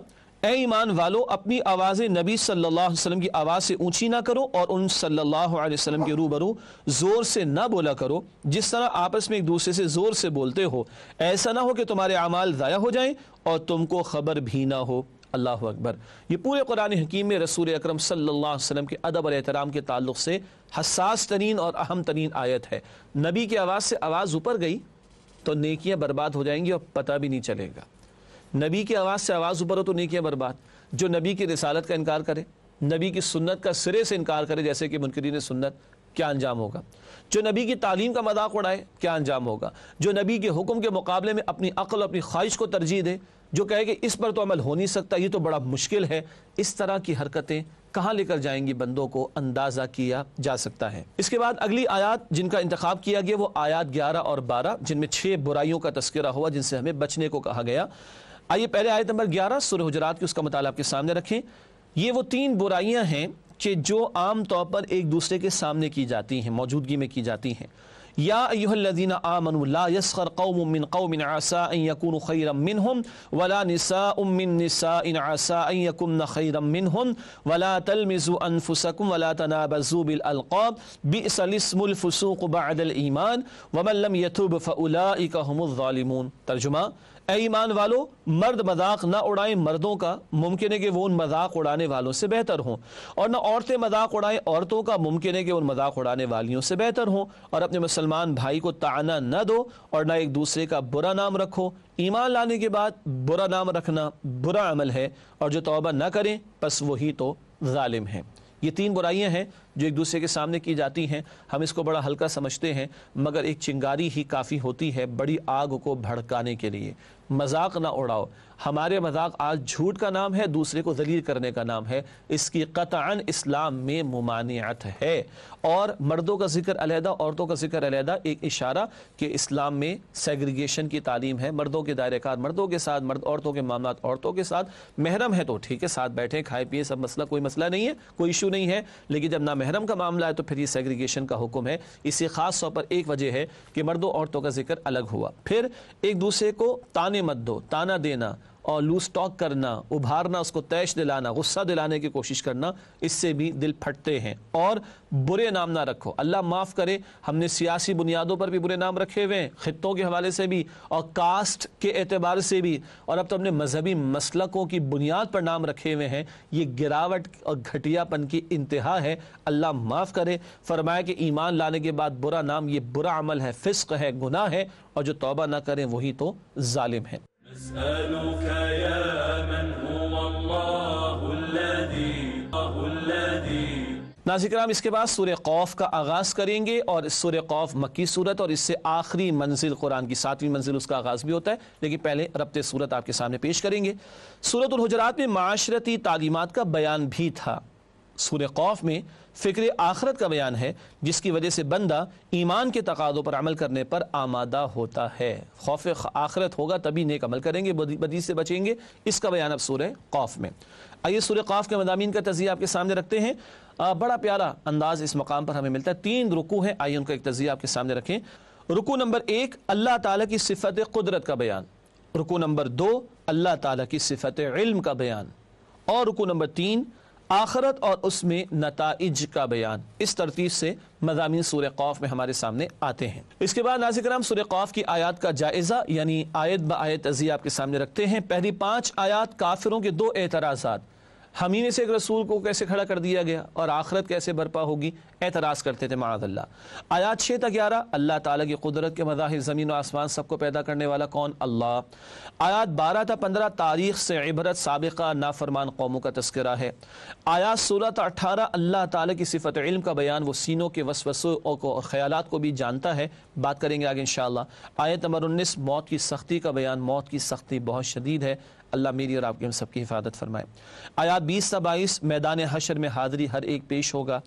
Speaker 1: ए ईमान वालो अपनी आवाज़ नबी सल्लल्लाहु अलैहि वसल्लम की आवाज़ से ऊंची ना करो और उन सल्लल्लाहु अलैहि वसल्लम के रूबरू ज़ोर से ना बोला करो जिस तरह आपस में एक दूसरे से ज़ोर से बोलते हो ऐसा ना हो कि तुम्हारे अमाल ज़ाया हो जाएं और तुमको ख़बर भी ना हो अल्लाह अकबर ये पूरे कुरान हकीम में रसूल अक्रम सल्लाम के अदब और एहतराम के ताल्लुक से हसास तरीन और अहम तरीन आयत है नबी की आवाज़ से आवाज़ ऊपर गई तो नेकियां बर्बाद हो जाएंगी और पता भी नहीं चलेगा नबी की आवाज़ से आवाज़ ऊपर हो तो नेकियां बर्बाद जो नबी की रिसालत का इनकार करे नबी की सुन्नत का सिरे से इनकार करे जैसे कि मुनकरीन सुन्नत क्या अंजाम होगा जो नबी की तालीम का मजाक उड़ाए क्या अंजाम होगा जो नबी के हुक्म के मुकाबले में अपनी अकल अपनी ख्वाहिश को तरजीह दे जो कहे कि इस पर तो अमल हो नहीं सकता ये तो बड़ा मुश्किल है इस तरह की हरकतें कहाँ लेकर जाएंगी बंदों को अंदाज़ा किया जा सकता है इसके बाद अगली आयात जिनका इंतखब किया गया वो आयात ग्यारह और बारह जिनमें छह बुराइयों का तस्करा हुआ जिनसे हमें बचने को कहा गया आइए पहले आयत नंबर ग्यारह सुर हजरात की उसका मताल आपके सामने रखें ये वो तीन बुराइयाँ हैं कि जो आम तौर पर एक दूसरे के सामने की जाती हैं मौजूदगी में की जाती हैं يا أيها الذين آمنوا لا يسخر قوم من قوم عسى أن يكونوا خيرا منهم ولا نساء من نساء عسى أن يكون خيرا منهم ولا تلمزوا أنفسكم ولا تنابزوا بالألقاب بئس الاسم الفسوق بعد الإيمان ومن لم يتوب فأولئك هم الظالمون ترجمة ईमान वालों मर्द मजाक ना उड़ाएं मर्दों का मुमकिन है कि वो उन मजाक उड़ाने वालों से बेहतर हों और ना औरतें मजाक उड़ाएं औरतों का मुमकिन है कि उन मजाक उड़ाने वालियों से बेहतर हों और अपने मुसलमान भाई को ताना न दो और ना एक दूसरे का बुरा नाम रखो ईमान लाने के बाद बुरा नाम रखना बुरा अमल है और जो तोबा ना करें बस वही तो ालिम है ये तीन बुराइयां हैं जो एक दूसरे के सामने की जाती हैं हम इसको बड़ा हल्का समझते हैं मगर एक चिंगारी ही काफ़ी होती है बड़ी आग को भड़काने के लिए मजाक ना उड़ाओ हमारे मजाक आज झूठ का नाम है दूसरे को जलील करने का नाम है इसकी कतान इस्लाम में ममानियत है और मर्दों का जिक्र अलहदा औरतों का जिक्र अलहदा एक इशारा कि इस्लाम में सेग्रीगेशन की तालीम है मर्दों के दायरे कार मर्दों के साथ मर्द औरतों के मामला औरतों के साथ महरम है तो ठीक है साथ बैठे खाए पिए सब मसला कोई मसला नहीं है कोई इशू नहीं है लेकिन जब ना महरम का मामला है तो फिर ये सेग्रीगेशन का हुक्म है इसी खास तौर पर एक वजह है कि मर्दों औरतों का जिक्र अलग हुआ फिर एक दूसरे को ताने ताने मत दो ताना देना और लूज टॉक करना उभारना उसको तैश दिलाना गुस्सा दिलाने की कोशिश करना इससे भी दिल फटते हैं और बुरे नाम ना रखो अल्लाह माफ़ करे हमने सियासी बुनियादों पर भी बुरे नाम रखे हुए हैं ख़त्ों के हवाले से भी और कास्ट के एतबार से भी और अब तो हमने मजहबी मसलकों की बुनियाद पर नाम रखे हुए हैं ये गिरावट और घटियापन की इंतहा है अल्लाह माफ़ करे फरमाया कि ईमान लाने के बाद बुरा नाम ये बुरा अमल है फ़िस्क है गुना है और जो तोबा ना करें वही तो ालिम है أسألك يا من هو الله الذي الله الذي नाजिक राम इसके बाद सूर्य कौफ का आगाज़ करेंगे और सूर्य कौफ मक्की सूरत और इससे आखिरी मंजिल कुरान की सातवीं मंजिल उसका आगाज़ भी होता है लेकिन पहले रबते सूरत आपके सामने पेश करेंगे सूरत हजरात में माशरती तालीमत का बयान भी था सूर कौफ में फ़िक्र आखरत का बयान है जिसकी वजह से बंदा ईमान के तकादों पर अमल करने पर आमादा होता है खौफ आखरत होगा तभी नेक अमल करेंगे बदी से बचेंगे इसका बयान अब सूर्य खौफ में आइए सूर्य खौफ के मदामी का तजिया आपके सामने रखते हैं आ, बड़ा प्यारा अंदाज इस मकाम पर हमें मिलता है तीन रुकू हैं आइए उनका एक तजिया आपके सामने रखें रुकू नंबर एक अल्लाह ताला की सिफत कुदरत का बयान रुकू नंबर दो अल्लाह ताला की सिफत इल्म का बयान और रुकू नंबर तीन आखरत और उसमें नतज का बयान इस तरतीब से मजामी सूर कौफ में हमारे सामने आते हैं इसके बाद नाजिक कराम सूर कौफ की आयात का जायज़ा यानी आयत ब आयत अजी आपके सामने रखते हैं पहली पांच आयात काफिरों के दो एतराजा हमीने से एक रसूल को कैसे खड़ा कर दिया गया और आखरत कैसे बर्पा होगी एतराज़ करते थे मादल्ला आयात छः तक ग्यारह अल्लाह ताली की कुदरत के मज़ाहिर ज़मीन और आसमान सबको पैदा करने वाला कौन अल्लाह आयात बारह था पंद्रह तारीख से इबरत सबका नाफरमान कौमों का तस्करा है आयात सोलह था अठारह अल्लाह ताली की सिफत इल्म का बयान वो सीनों के वसवसों और ख्याल को भी जानता है बात करेंगे आगे इन शाह आयत नंबर उन्नीस मौत की सख्ती का बयान मौत की सख्ती बहुत शदीद है अल्लाह मेरी और आपकी हम सबकी हिफाजत फरमाए आयात बीस ता बाईस मैदान हशर में हाजिरी हर एक पेश होगा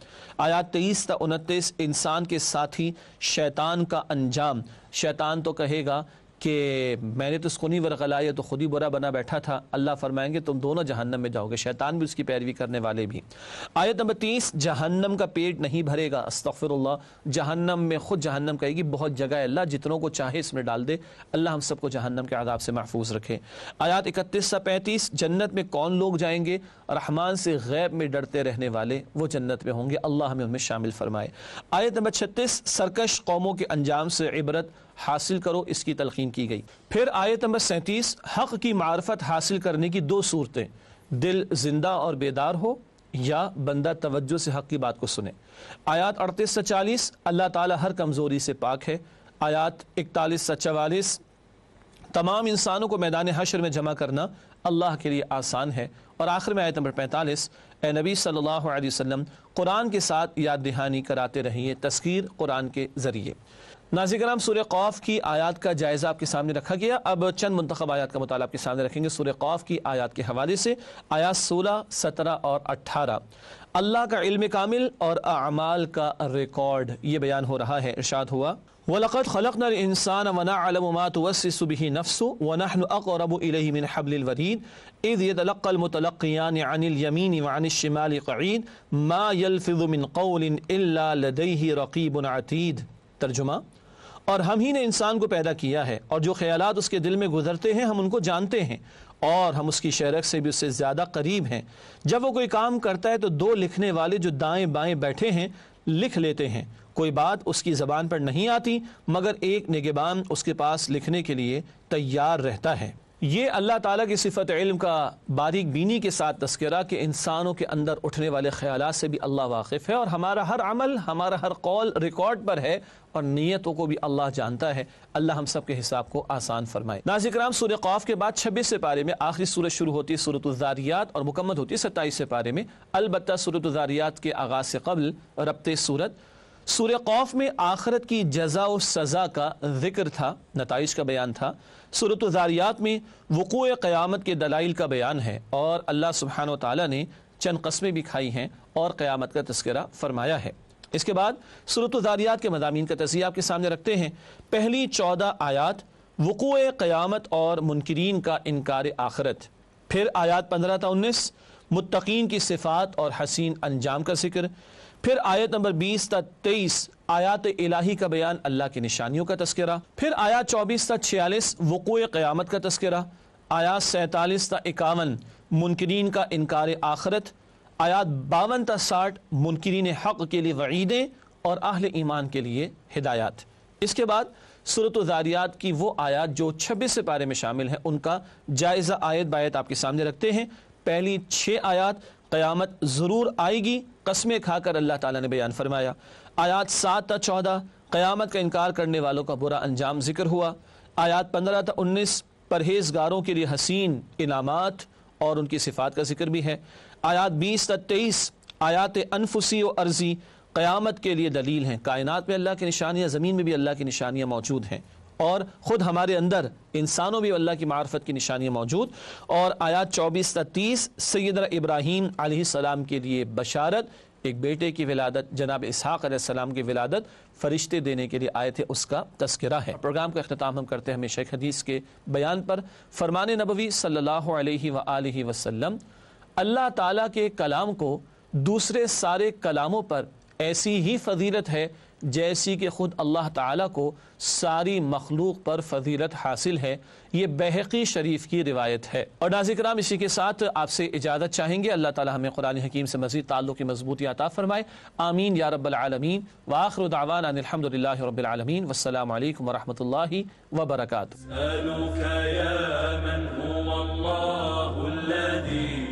Speaker 1: आयात तेईस ता उनतीस इंसान के साथ ही शैतान का अंजाम शैतान तो कहेगा कि मैंने तो इसको नहीं वरगला या तो खुद ही बुरा बना बैठा था अल्लाह फरमाएंगे तुम दोनों जहन्नम में जाओगे शैतान भी उसकी पैरवी करने वाले भी आयत नंबर तीस जहन्नम का पेट नहीं भरेगा अस्तफर जहन्नम में खुद जहन्नम कहेगी बहुत जगह है अल्लाह जितनों को चाहे इसमें डाल दे अल्लाह हम सबको जहन्नम के आदाब से महफूज रखे आयात इकतीस से पैंतीस जन्नत में कौन लोग जाएंगे रहमान से गैब में डरते रहने वाले वो जन्नत में होंगे अल्लाह हमें उनमें शामिल फरमाए आयत नंबर छत्तीस सरकश कौमों के अंजाम से इबरत हासिल करो इसकी तलखीन की गई फिर आयत नंबर सैंतीस हक़ की मार्फत हासिल करने की दो सूरतें दिल जिंदा और बेदार हो या बंदा तवज्जो से हक़ की बात को सुने आयात अड़तीस से चालीस अल्लाह ताला हर कमज़ोरी से पाक है आयात इकतालीस से चवालीस तमाम इंसानों को मैदान हशर में जमा करना अल्लाह के लिए आसान है और आखिर में आयत नंबर पैंतालीस ए नबी सल्लल्लाहु अलैहि वसल्लम कुरान के साथ याद दहानी कराते रहिए तस्कीर कुरान के ज़रिए नाजिकराम सूर्य कौफ की आयात का जायज़ा आपके सामने रखा गया अब चंद मंतखब आयात का मतलब आपके सामने रखेंगे सूर्य कौफ की आयात के हवाले से आयात सोलह सत्रह और अट्ठारह अल्लाह का इल्म कामिल और अमाल का रिकॉर्ड ये बयान हो रहा है इर्शाद हुआ वलक़त खलक नर इंसान वना अलमतवसबी नफ्सु वनहन अकरब मिन हबलवरीद अनिल यमीन अनिलयमीन शिमाल क़ीद मा यलफ़िज़ुमिन कौल इल्ला लदैहि रक़ीबन अतीद तर्जुमा और हम ही ने इंसान को पैदा किया है और जो ख्याल उसके दिल में गुजरते हैं हम उनको जानते हैं और हम उसकी शरक से भी उससे ज़्यादा करीब हैं जब वो कोई काम करता है तो दो लिखने वाले जो दाएं बाएं बैठे हैं लिख लेते हैं कोई बात उसकी ज़बान पर नहीं आती मगर एक निगेबान उसके पास लिखने के लिए तैयार रहता है ये अल्लाह ताला की सिफत इल्म का बारीक बीनी के साथ तस्करा कि इंसानों के अंदर उठने वाले ख्याल से भी अल्लाह वाकिफ़ है और हमारा हर अमल हमारा हर कौल रिकॉर्ड पर है और नीयतों को भी अल्लाह जानता है अल्लाह हम सब के हिसाब को आसान फरमाए नाजिक राम सूर्य कौफ के बाद छब्बीस से पारे में आखिरी सूरत शुरू होती है सूरतारियात और मुकम्मल होती है सत्ताईस से पारे में अलबत् सूरतारियात के आगाज़ से कबल रबत सूरत सूर्य कौफ में आखरत की जजा और सज़ा का जिक्र था नतज का बयान था सूरत ज़ारियात में वक़ू क़्यामत के दलाइल का बयान है और अल्लाह सुबहान तला ने चंद कस्में भी खाई हैं और क़्यामत का तस्करा फरमाया है इसके बाद सूरत ज़ारियात के मजामी का तजिया आपके सामने रखते हैं पहली चौदह आयात वक़ू क़्यामत और मुनकरीन का इनकार आखरत फिर आयात पंद्रह था उन्नीस मुतकीन की सिफात और हसीन अंजाम का जिक्र फिर आयत नंबर बीस तक तेईस आयात इलाही का बयान अल्लाह की निशानियों का तस्करा फिर आया चौबीस तक छियालीस वक़ो क़्यामत का तस्करा आया सैंतालीस तक इक्यावन मुनकरीन का इनकार आखरत आयात बावन तक साठ मुनकरीन हक़ के लिए वईदें और आहल ईमान के लिए हिदायत इसके बाद सूरत ज़ारियात की वो आयात जो छब्बीस से पारे में शामिल है उनका जायज़ा आयत बायत आपके सामने रखते हैं पहली छः आयात क़यामत ज़रूर आएगी कस्में खाकर अल्लाह ताला ने बयान फरमाया आयात सात था चौदह क़यामत का इनकार करने वालों का बुरा अंजाम जिक्र हुआ आयात पंद्रह था उन्नीस परहेजगारों के लिए हसीन इनामत और उनकी सिफात का जिक्र भी है आयात बीस था तेईस आयात अनफुसी व अर्जी क़यामत के लिए दलील हैं कायनात में अल्लाह की निशानियाँ ज़मीन में भी अल्लाह की निशानियाँ मौजूद हैं और ख़ुद हमारे अंदर इंसानों भी अल्लाह की मार्फत की निशानियाँ मौजूद और आयात चौबीस तीस सैद इब्राहिम आसमाम के लिए बशारत एक बेटे की विलादत जनाब इसहाक की विलादत फरिश्ते देने के लिए आए थे उसका तस्करा है प्रोग्राम का अख्ताम हम करते हैं हमें हदीस के बयान पर फरमान नबवी सल्ला अलैहि अल्लाह ताला के कलाम को दूसरे सारे कलामों पर ऐसी ही फजीलत है जैसी कि ख़ुद अल्लाह ताला को सारी मखलूक पर फजीलत हासिल है ये बहकी शरीफ की रिवायत है और नाजिक्राम इसी के साथ आपसे इजाज़त चाहेंगे अल्लाह ताला हमें कुरान हकीम से मजीद ताल्लुक़ की मजबूती आता फ़रमाए आमीन या रबालमीन वाखर दावान अलहमदिल्ला रबालमीन वसलम वरहमल
Speaker 2: वबरक